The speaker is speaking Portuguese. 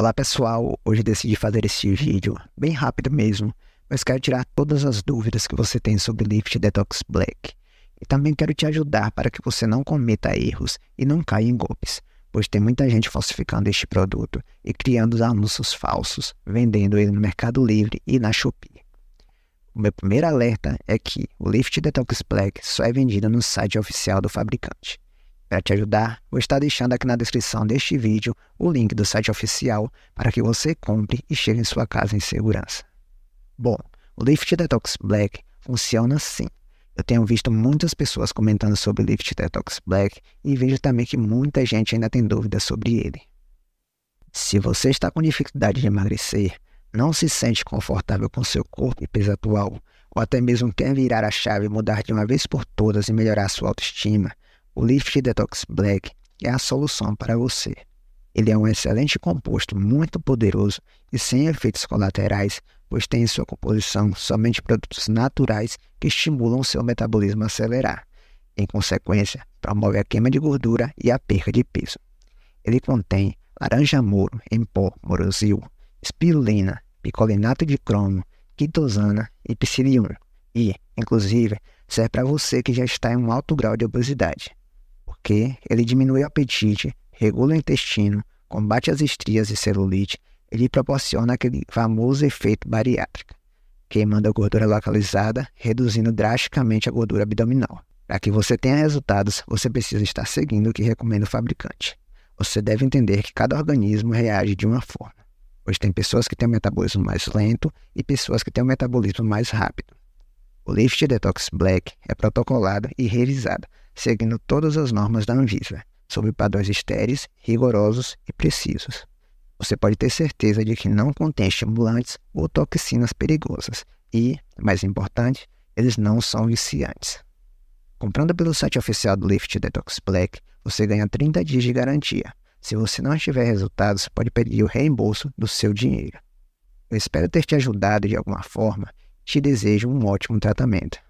Olá pessoal, hoje decidi fazer este vídeo bem rápido mesmo, mas quero tirar todas as dúvidas que você tem sobre Lift Detox Black. E também quero te ajudar para que você não cometa erros e não caia em golpes, pois tem muita gente falsificando este produto e criando anúncios falsos, vendendo ele no Mercado Livre e na Shopee. O meu primeiro alerta é que o Lift Detox Black só é vendido no site oficial do fabricante. Para te ajudar, vou estar deixando aqui na descrição deste vídeo o link do site oficial para que você compre e chegue em sua casa em segurança. Bom, o Lift Detox Black funciona assim. Eu tenho visto muitas pessoas comentando sobre o Lift Detox Black e vejo também que muita gente ainda tem dúvidas sobre ele. Se você está com dificuldade de emagrecer, não se sente confortável com seu corpo e peso atual, ou até mesmo quer virar a chave e mudar de uma vez por todas e melhorar sua autoestima, o Lift Detox Black é a solução para você. Ele é um excelente composto, muito poderoso e sem efeitos colaterais, pois tem em sua composição somente produtos naturais que estimulam seu metabolismo a acelerar. Em consequência, promove a queima de gordura e a perda de peso. Ele contém laranja moro em pó morosil, espirulina, picolinato de cromo, quitosana e psyllium, e, inclusive, serve para você que já está em um alto grau de obesidade porque ele diminui o apetite, regula o intestino, combate as estrias e celulite e lhe proporciona aquele famoso efeito bariátrico, queimando a gordura localizada, reduzindo drasticamente a gordura abdominal. Para que você tenha resultados, você precisa estar seguindo o que recomenda o fabricante. Você deve entender que cada organismo reage de uma forma, pois tem pessoas que têm um metabolismo mais lento e pessoas que têm um metabolismo mais rápido. O Lift Detox Black é protocolado e revisado seguindo todas as normas da Anvisa, sob padrões estéreis, rigorosos e precisos. Você pode ter certeza de que não contém estimulantes ou toxinas perigosas e, mais importante, eles não são viciantes. Comprando pelo site oficial do Lift Detox Black, você ganha 30 dias de garantia. Se você não tiver resultados, pode pedir o reembolso do seu dinheiro. Eu espero ter te ajudado de alguma forma. Te desejo um ótimo tratamento.